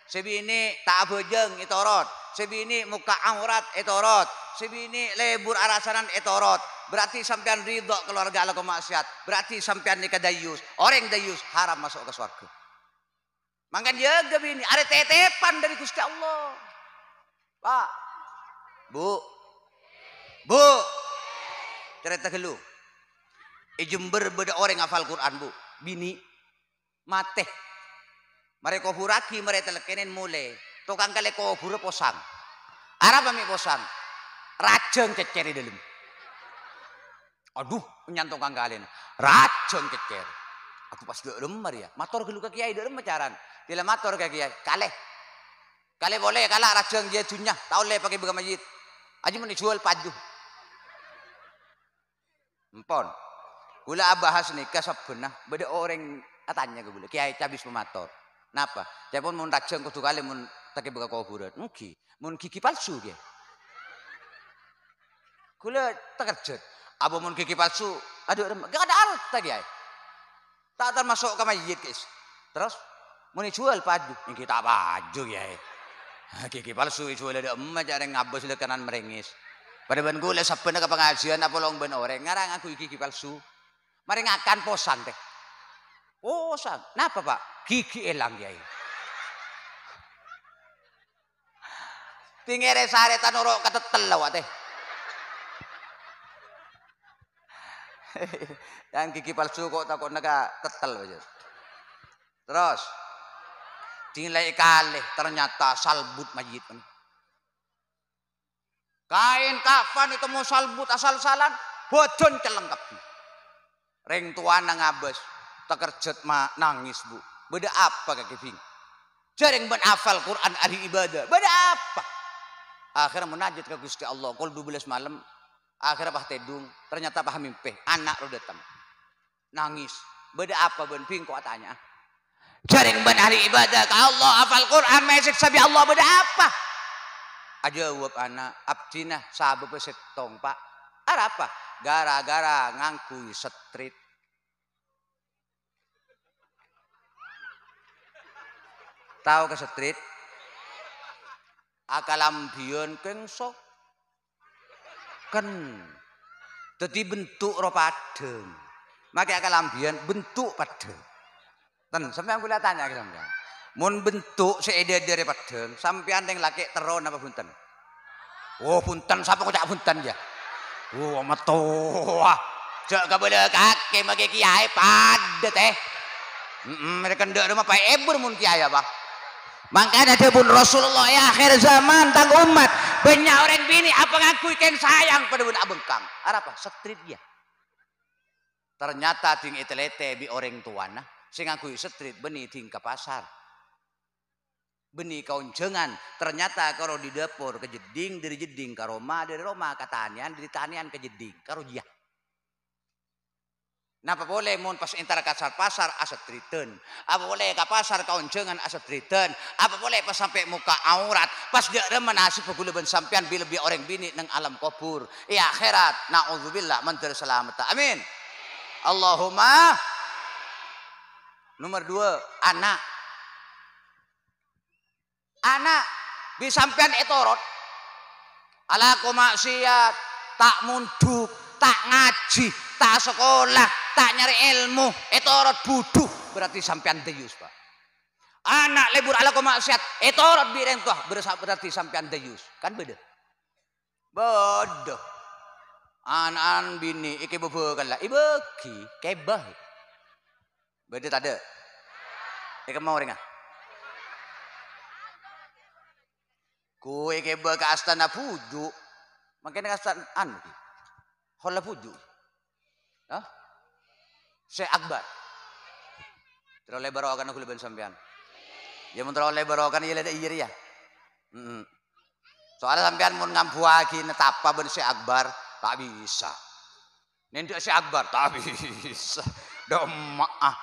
Sebini tak abojeng itu orang sebini muka aurat etorot, sebini lebur arasanan etorot. Berarti sampean ridho keluarga Allah kemaksiat. Berarti sampean nikah dayus. Orang dayus haram masuk ke surga. Makan jaga bini. Ada tetepan dari Gusti Allah. Pak. Bu. Bu. Cerita gelu. Ijumber eh, beda orang hafal Quran bu. Bini. Mateh. Mereka huraki mereka lekenen mulai. Tukang kali kubur posang. Arab ame posang. Rajeng cecer dalam. Aduh, nyantung kalian. kali. Rajeng cecer. Aku pas dulu lemar ya. Motor geluk kiai dalam macaran. Tidak motor ke kiai. Kalle. Kalle boleh kalah rajeng dia dunia. Tahu le pakai buka masjid. Aja mau dijual pajuh. Empon. Gula bahas nikah sebenah. Beda orang tanya ke gula. Kiai cabis pemator. Napa? Jepun mun mau rajeng kudu kali mun tak buka kuburan. Mugi, mun gigi palsu dia. Kula terkejut. Apa mun gigi palsu? Aduh, gak ada alat tadi ya. Tak termasuk ke mayit guys. Terus mun jual padu, yang kita baju ya. Gigi palsu jual ada emak jarang ngabus le kanan merengis. Pada ben kula saben ke pengajian apa long ben orang ngarang aku gigi palsu. Mari ngakan posan deh, Oh, Napa, Pak? Gigi elang, ya. Tingere sare tanoro kata telawa teh. Yang gigi palsu kok takut naga tetel aja. Terus dinilai kali ternyata salbut majid. Kain kafan itu mau salbut asal-salan bocun celengkap. Ring tuan nang abes tekerjet ma nangis bu. Beda apa kakek ping? Jaring ben afal Quran ahli ibadah. Beda apa? akhirnya menajat ke Gusti Allah kalau 12 malam akhirnya pah tedung ternyata pah mimpi anak lo datang nangis beda apa ben ping kok tanya jaring ben hari ibadah ke Allah hafal Quran mesik sabi Allah beda apa aja wab anak abdina sabu pesetong tong pak ada apa gara-gara ngangkui setrit tahu ke setrit akalam biyen kengso ken jadi bentuk ro padem maka akalam bentuk padem ten sampai aku tanya kita sampean mun bentuk seedere sampai sampean yang laki teron apa punten oh punten siapa kok cak punten ya oh metuah gak boleh kakek makai kiai padet eh. mereka ndak rumah pak ebur eh, mun kiai apa? Makanya dia pun Rasulullah ya akhir zaman tang umat banyak orang bini apa ngaku sayang pada bun abengkang. apa? setrit dia. Ternyata ting itelete bi orang tuana sing ngaku setrit bini ting ke pasar. kau kauncengan ternyata kalau di dapur ke jeding dari jeding ke Roma dari Roma ke tanian dari tanian ke jeding ke dia. Napa boleh mun pas entar kasar pasar aset triten. Apa boleh ke pasar jangan aset triten. Apa boleh pas sampai muka aurat. Pas dia remen asip peguluban sampean bila lebih orang bini neng alam kubur. Ya akhirat. Na'udzubillah. Menteri selamat. Amin. Allahumma. Nomor dua. Anak. Anak. Bi sampean etorot. Alaku maksiat. Tak munduk. Tak ngaji. Tak sekolah tak nyari ilmu itu orang buduh berarti sampean deyus pak anak lebur ala kemaksiat itu orang bireng tuh berarti sampean deyus kan beda bodoh anak an bini iki bebekan lah ibeki kebah beda tak ada Iki mau ringan? Kue kebah ke astana pujuk. Makanya kastan an. Hola pujuk. ah? Syekh Akbar. lebar barokan aku lebih sampean. Ya mun lebar barokan ya lebih iri ya. Iya. Soalnya sampean mau lagi netapa ben Syekh Akbar tak bisa. Nindak Syekh Akbar tak bisa. Domah. Ah.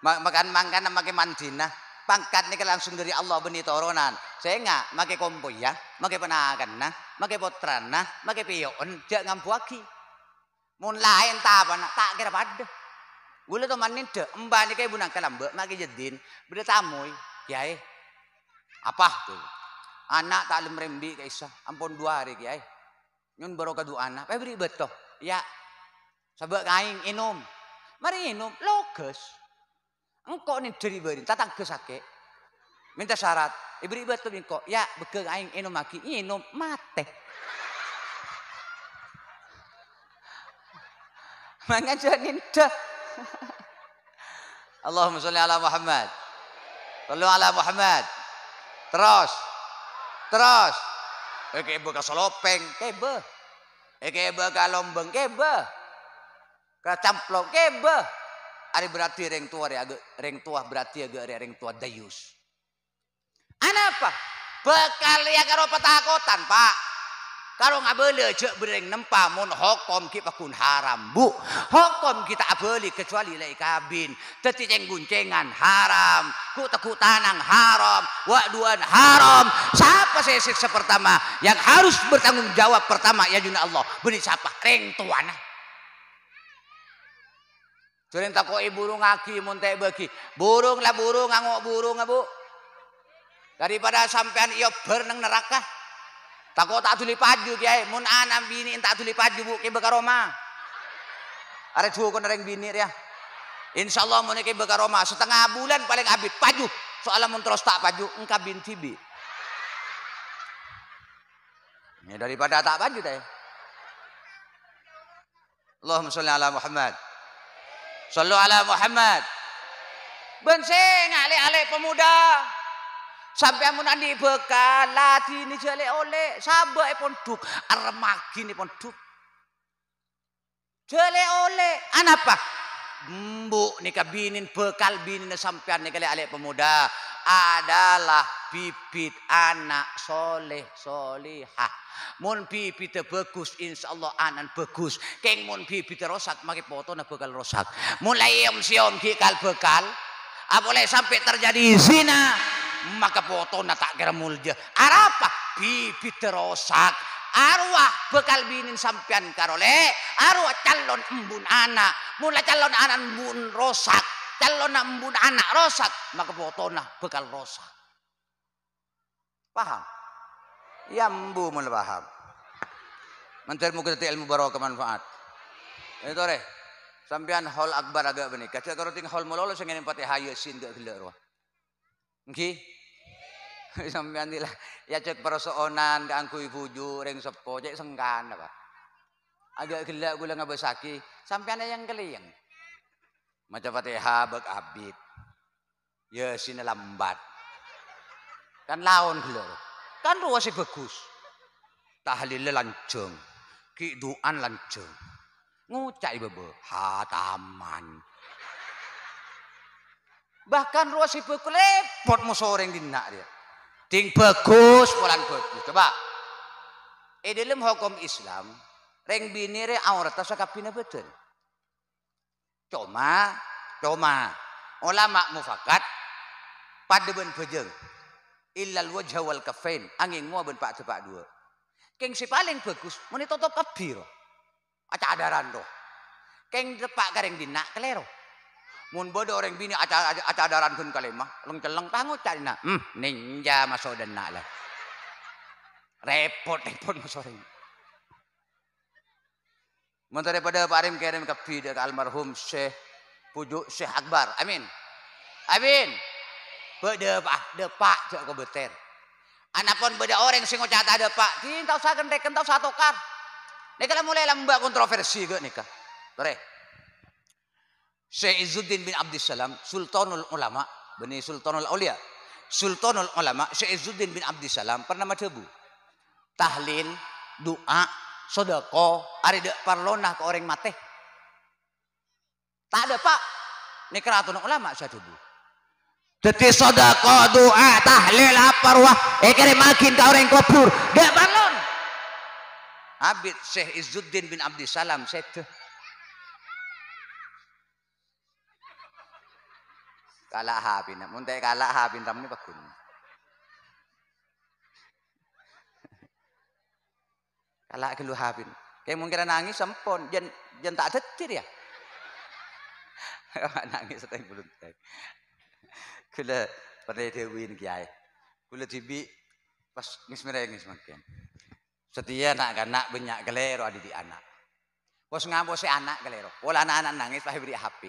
makan makan pakai mandinah pangkat ni langsung dari Allah beni toronan. Saya enggak pakai kompo ya, pakai penakan nah, pakai potran nah, pakai pion, jangan ngampuaki mun lain nak tak kira pada Gula tu manin de embani kayak bunang mbak maki jedin beda tamu kiai apa tu? anak tak lemrembi kayak kaisa ampun dua hari kiai nyun baru kedua anak apa beri betul ya sebab kain inum mari inum loges engkau ni dari beri tatang kesake minta syarat ibu ibri tu engkau ya beke kain inum maki inum mate Mangga janin dah. Allahumma sholli ala Muhammad. Shallu ala Muhammad. Terus. Terus. Eke eh, ibu kasolopeng, kebe. Eke eh, ibu kalombeng, kebe. Kacamplong, kebe. Ari berarti ring tua ya, ring tua berarti agak ring tua dayus. Anapa? Bekal ya karo petakotan, Pak kalau boleh cek bereng nempa mon hukum kita pun haram bu hukum kita abeli kecuali lek kabin ceng guncengan haram teku tanang haram waduan haram siapa saya siksa pertama yang harus bertanggung jawab pertama ya juna Allah beri siapa reng tuana Sering koi burung aki muntai bagi burung lah burung ngangok burung abu ya, daripada sampean iyo berenang neraka Takut tak tuli paju kiai, mun anam bini tak tuli paju bu kiai bekaroma. dua kon bini ya. Insya Allah mun kiai bekaroma setengah bulan paling abit paju. Soalnya mun terus tak paju engka bin tibi. Ya daripada tak paju teh. Allahumma sholli ala Muhammad. Sallu ala Muhammad. Benseng ale-ale pemuda. Sampai amun andi bekal ini jale oleh sabar pun duk armagi ini pun duk. Jale oleh anapa? Mbok nikah binin bekal binin ane kali ale pemuda adalah bibit anak soleh solihah. Mun bibit bagus insya Allah anak bagus. Keng mun bibit rosak maki foto na bekal rosak. Mulai om siom kikal bekal Ah, boleh sampai terjadi zina maka potona tak kira mulja arapa pipi terosak arwah bekal binin sampian karole arwah calon embun anak mula calon anak embun rosak calon embun anak rosak maka foto potona bekal rosak paham ya embu mula paham menteri mungkin ilmu barokah manfaat itu reh. Sampean hall akbar agak benih. Kata karo tinggal mulu mololo sengen ngene pati hayo sin gak gelek roh. Sampian Sampean nila ya cek persoanan kanggo ibu ju ring sepo cek sengkan apa. Agak gelek kula ngabesaki sampean yang keliyeng. macam pati habak abit. Ya sin lambat. Kan lawan gelek. Kan ruwase bagus. Tahlil lancung. Kiduan lancung ngucai bebe hataman bahkan ruas ibu lepot mau yang nak dia ting bagus polan bagus coba eh hukum Islam reng bini re aurat asa kapina betul cuma cuma ulama mufakat pada ben bejeng illal wajah wal kafein angin mua ben pak cepak dua keng si paling bagus meni totop kabir Aca adaran do. Keng depak kareng dina kelero. Mun bodoh orang bini aca aca adaran kun kalemah. Leng celeng cari nak. Hmm, ninja masuk dan nak lah. Repot repot masuk masodan. Mun daripada Pak Arim kirim ke ke almarhum Syekh Pujuk Syekh Akbar. Amin. Amin. Beda pak, depak cok ko beter. pun beda orang sing catat ada pak, kin tau saken reken satu kar kalau mulai lambat kontroversi ke nikah. Bere. Syekh Izzuddin bin Abdissalam, Sultanul Ulama, Bani Sultanul Aulia. Sultanul Ulama, Syekh Izzuddin bin Abdissalam pernah bu. Tahlil, doa, sodako, ari dek parlonah ke orang mati, Tak ada pak. Ini keraton ulama saya dulu. Jadi sodako, doa, tahlil, apa ruah. Ekere eh, makin ke orang kubur. Dek parlon. Abid Syekh Izzuddin bin Abdi Salam saya kalah habin namun kalah habin tamu ni bagun kalah kelu habin kayak mungkin nangis sempon jen jen tak tetir ya nangis setengah belum tak kula pernah dewin kiai kula tibi pas ngis mereka ngis Setia nak nak banyak kelero ada di anak. Bos ngambo si anak kelero. Wala anak-anak nangis lah beri HP.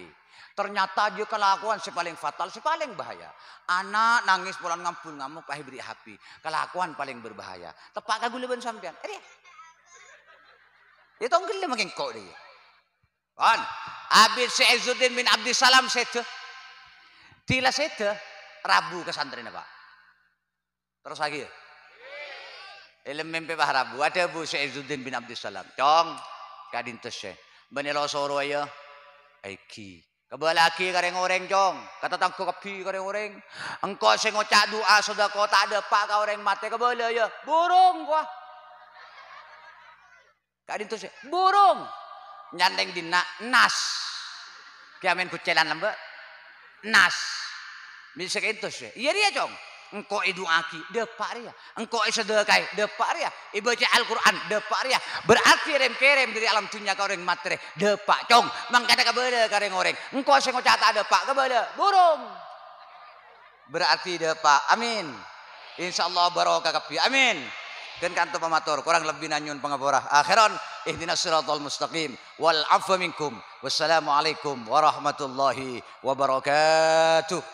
Ternyata dia kelakuan si paling fatal, si paling bahaya. Anak nangis pulang ngampun ngamuk lah beri HP. Kelakuan paling berbahaya. Tepak kagul leben sampean. Eh, dia tong dia makin kau dia. Kan, Abid si bin bin salam sete. Tila sete, Rabu kesantren apa? Terus lagi Ilm mimpi paharabu. Ada bu Syahizuddin bin Abdul Salam. Cong. Kadin Bani lo soro ayo. Ya. Aiki. lagi kareng orang cong. Kata tangku kepi kareng orang. Engkau sing ngocak doa sudah kau tak ada pak kau orang mati kebal ya. Burung gua. Kadin tesye. Ya. Burung. Nyanteng di dina nas. Kiamen kucelan lembek. Nas. Bisa itu sih. Iya dia cong engkau e aki, depak ria engkau sedekai sedekah depak ria e Al-Qur'an depak ria berarti rem kerem dari alam dunia kau orang matre depak cong mang kada kau kareng reng orang engko sing ngocata depak kabele burung berarti depak amin insyaallah barokah kepi amin dan kanto pematur kurang lebih nanyun pengaborah akhiran ihdinas siratal mustaqim wal afwa minkum wassalamu warahmatullahi wabarakatuh